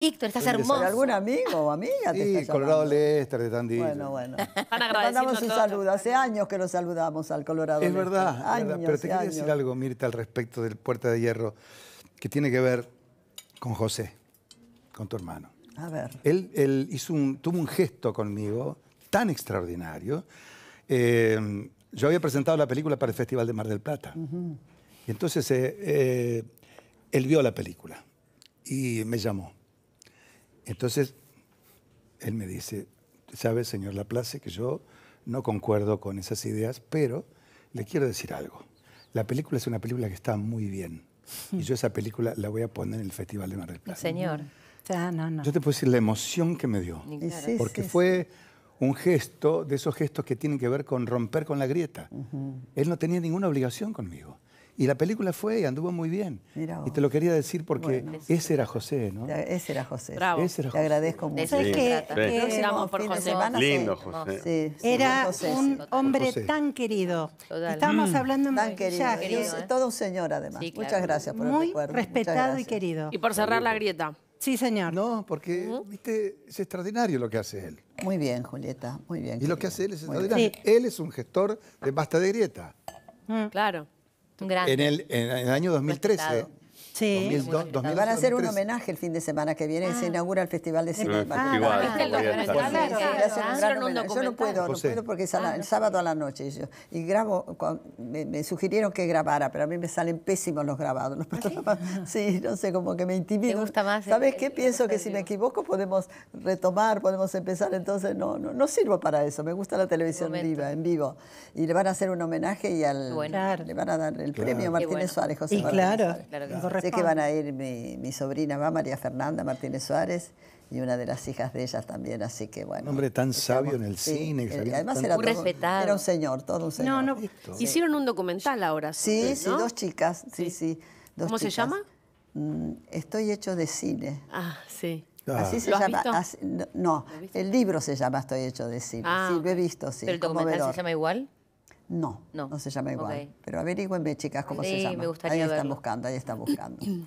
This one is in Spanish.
Víctor, estás hermoso. ¿Algún amigo o amiga? Te sí, Colorado Lester de Tandil. Bueno, bueno. Le mandamos un saludo. Hace años que lo saludamos al Colorado Es verdad, Lester. verdad. pero te quiero decir algo, Mirta, al respecto del Puerta de Hierro, que tiene que ver con José, con tu hermano. A ver. Él, él hizo tuvo un gesto conmigo tan extraordinario. Eh, yo había presentado la película para el Festival de Mar del Plata. Y entonces eh, eh, él vio la película y me llamó entonces, él me dice, sabe, señor Laplace, que yo no concuerdo con esas ideas, pero le quiero decir algo. La película es una película que está muy bien. Y yo esa película la voy a poner en el Festival de Mar del Plata. Señor. no, no. Yo te puedo decir la emoción que me dio. Porque fue un gesto, de esos gestos que tienen que ver con romper con la grieta. Él no tenía ninguna obligación conmigo. Y la película fue y anduvo muy bien. Y te lo quería decir porque ese era José, ¿no? Ese era José. Bravo. Te agradezco mucho. es Que, José. Lindo José. era un hombre tan querido. Estamos mm. hablando tan querido. Todo un señor, además. Muchas gracias por muy el recuerdo. respetado y querido. Y por cerrar la grieta. Sí, señor. No, porque es extraordinario lo que hace él. Muy bien, Julieta, muy bien. Y lo que hace él es extraordinario. Él es un gestor de pasta de grieta. Mm. Claro. En el, año 2013. Sí. 2000, Van a hacer un homenaje el fin de semana que viene, se ah. inaugura el Festival de Cine. Ah, yo no puedo, no puedo porque es ah, el sábado a la noche. Yo, y grabo, me, sugirieron que grabara, pero a mí me salen pésimos los grabados. ¿Ah, ¿Sí? no sé, como que me intimido. gusta más? ¿Sabes qué? Pienso que si me equivoco podemos retomar, podemos empezar. Entonces, no, no, sirvo para eso. Me gusta la televisión viva, en vivo. Y le van a hacer un homenaje y al, le van a dar el premio Martínez Suárez, José y claro, correcto que ah. van a ir mi, sobrina, va María Fernanda Martínez Suárez, y una de las hijas de ellas también, así que bueno. Un hombre tan sabio en el cine. Eh, además era, respetado. era un señor, todo un señor. No, no. Hicieron un documental ahora. Sí, sí, dos chicas, sí, sí. ¿Cómo se llama? estoy hecho de cine. Ah, sí. Así se llama. no, el libro se llama Estoy hecho de cine. sí, lo he visto, sí. ¿Pero el documental se llama igual? No, no, se llama igual. Pero averigüenme, chicas, cómo se llama. ahí están buscando, ahí están buscando.